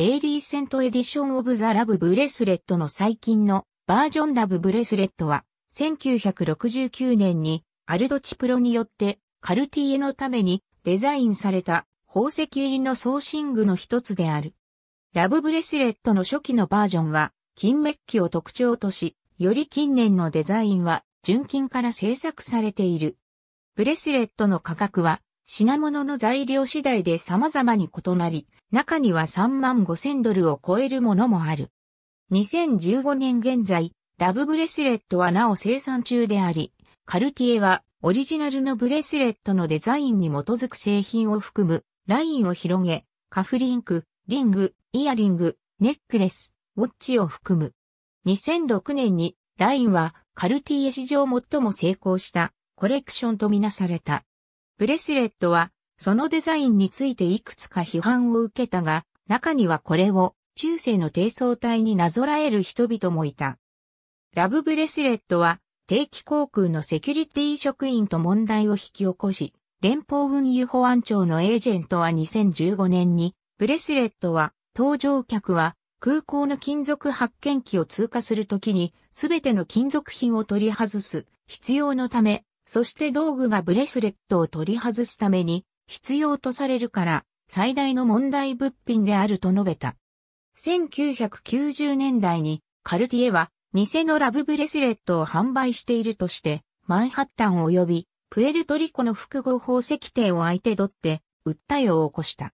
AD セントエディションオブザラブブレスレットの最近のバージョンラブブレスレットは1969年にアルドチプロによってカルティエのためにデザインされた宝石入りの送信具の一つである。ラブブレスレットの初期のバージョンは金メッキを特徴とし、より近年のデザインは純金から製作されている。ブレスレットの価格は品物の材料次第で様々に異なり、中には3万5千ドルを超えるものもある。2015年現在、ラブブレスレットはなお生産中であり、カルティエはオリジナルのブレスレットのデザインに基づく製品を含むラインを広げ、カフリンク、リング、イヤリング、ネックレス、ウォッチを含む。2006年にラインはカルティエ史上最も成功したコレクションとみなされた。ブレスレットは、そのデザインについていくつか批判を受けたが、中にはこれを中世の低層体になぞらえる人々もいた。ラブブレスレットは、定期航空のセキュリティ職員と問題を引き起こし、連邦運輸保安庁のエージェントは2015年に、ブレスレットは、搭乗客は空港の金属発見機を通過するときに、すべての金属品を取り外す必要のため、そして道具がブレスレットを取り外すために必要とされるから最大の問題物品であると述べた。1990年代にカルティエは偽のラブブレスレットを販売しているとしてマンハッタン及びプエルトリコの複合宝石店を相手取って訴えを起こした。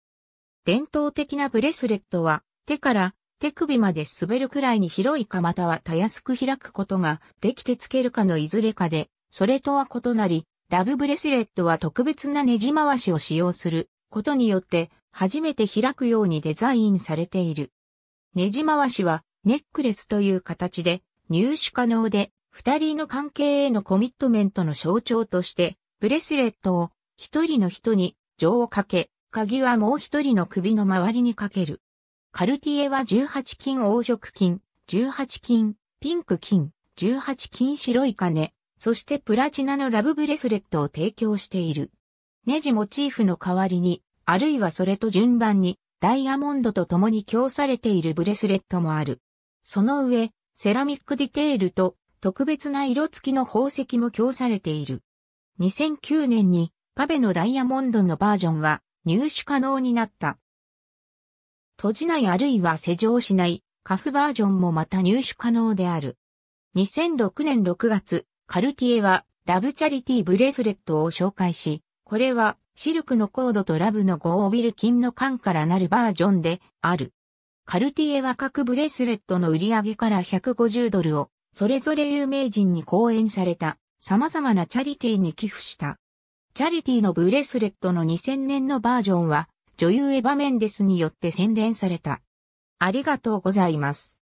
伝統的なブレスレットは手から手首まで滑るくらいに広いかまたはたやすく開くことができてつけるかのいずれかでそれとは異なり、ラブブレスレットは特別なネジ回しを使用することによって初めて開くようにデザインされている。ネジ回しはネックレスという形で入手可能で二人の関係へのコミットメントの象徴としてブレスレットを一人の人に錠をかけ、鍵はもう一人の首の周りにかける。カルティエは18金黄色金、18金、ピンク金、18金白い金、そしてプラチナのラブブレスレットを提供している。ネジモチーフの代わりに、あるいはそれと順番に、ダイヤモンドと共に供されているブレスレットもある。その上、セラミックディテールと特別な色付きの宝石も供されている。2009年にパベのダイヤモンドのバージョンは入手可能になった。閉じないあるいは施錠しないカフバージョンもまた入手可能である。2006年6月、カルティエはラブチャリティブレスレットを紹介し、これはシルクのコードとラブのゴービル金の缶からなるバージョンである。カルティエは各ブレスレットの売り上げから150ドルをそれぞれ有名人に講演された様々なチャリティーに寄付した。チャリティーのブレスレットの2000年のバージョンは女優エヴァ・メンデスによって宣伝された。ありがとうございます。